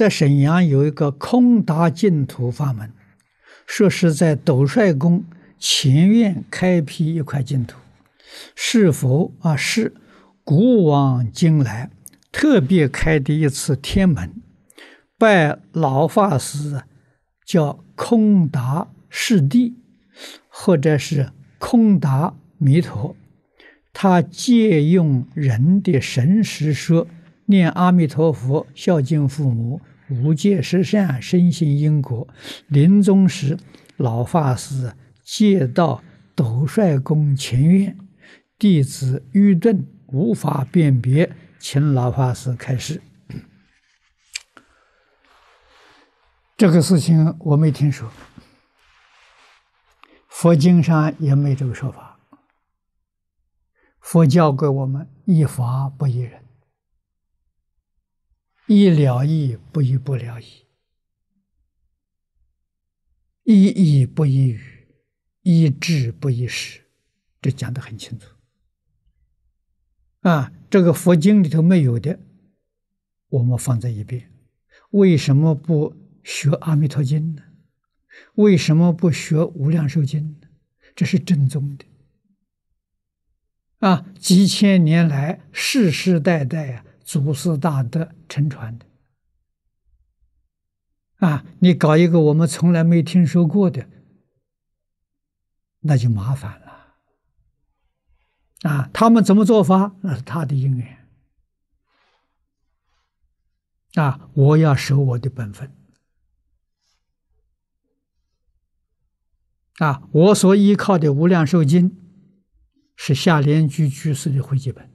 在沈阳有一个空达净土法门，说是在斗帅宫前院开辟一块净土，是否啊是古往今来特别开的一次天门，拜老法师叫空达师弟，或者是空达弥陀，他借用人的神识说念阿弥陀佛，孝敬父母。无戒十善，深信因果。临终时，老法师借道斗率宫前院，弟子愚钝，无法辨别，请老法师开示。这个事情我没听说，佛经上也没这个说法。佛教给我们，依法不依人。一了义不一不了义，一义不一语，一智不一时，这讲的很清楚。啊，这个佛经里头没有的，我们放在一边。为什么不学《阿弥陀经》呢？为什么不学《无量寿经》呢？这是正宗的。啊，几千年来世世代代啊。祖师大德承传的啊，你搞一个我们从来没听说过的，那就麻烦了啊！他们怎么做法，那是他的因缘啊！我要守我的本分啊！我所依靠的《无量寿经》是下莲居居士的汇集本。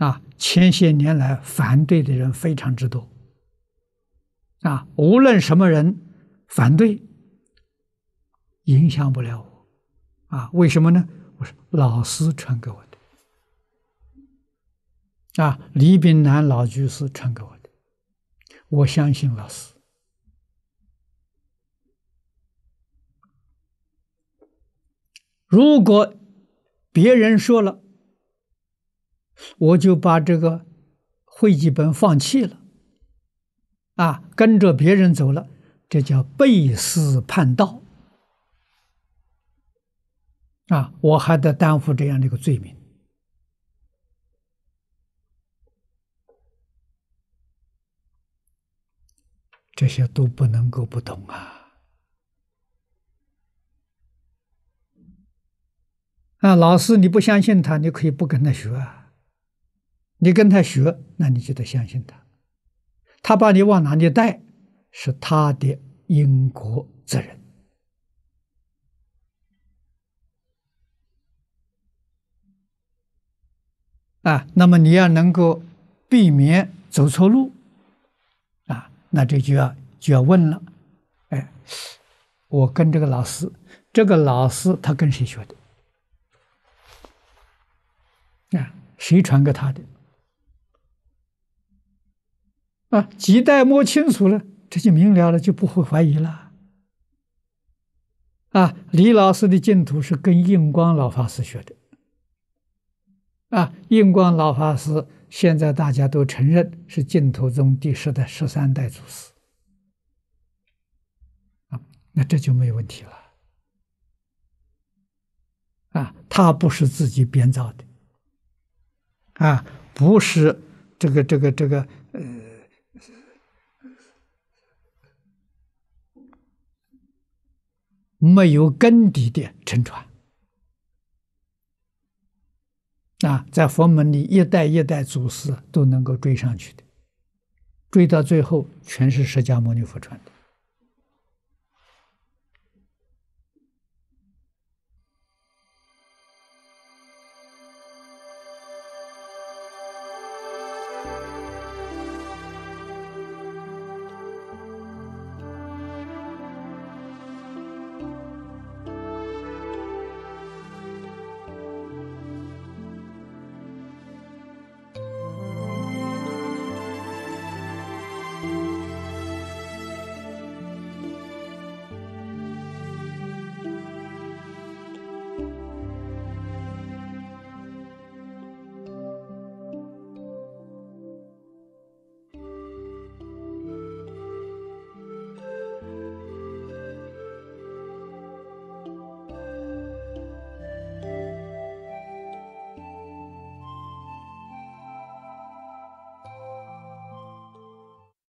啊，前些年来反对的人非常之多。啊，无论什么人反对，影响不了我。啊，为什么呢？我是老师传给我的。啊，李炳南老居士传给我的，我相信老师。如果别人说了，我就把这个会记本放弃了，啊，跟着别人走了，这叫背师叛道，啊，我还得担负这样的一个罪名，这些都不能够不懂啊！啊，老师，你不相信他，你可以不跟他学。啊。你跟他学，那你就得相信他。他把你往哪里带，是他的因果责任。啊，那么你要能够避免走错路，啊，那这就要就要问了。哎，我跟这个老师，这个老师他跟谁学的？啊，谁传给他的？啊，几代摸清楚了，这就明了了，就不会怀疑了。啊，李老师的净土是跟印光老法师学的。啊，印光老法师现在大家都承认是净土宗第十代、十三代祖师。啊，那这就没问题了。啊，他不是自己编造的。啊，不是这个、这个、这个，呃。没有根底的沉船啊，在佛门里一代一代祖师都能够追上去的，追到最后全是释迦牟尼佛传的。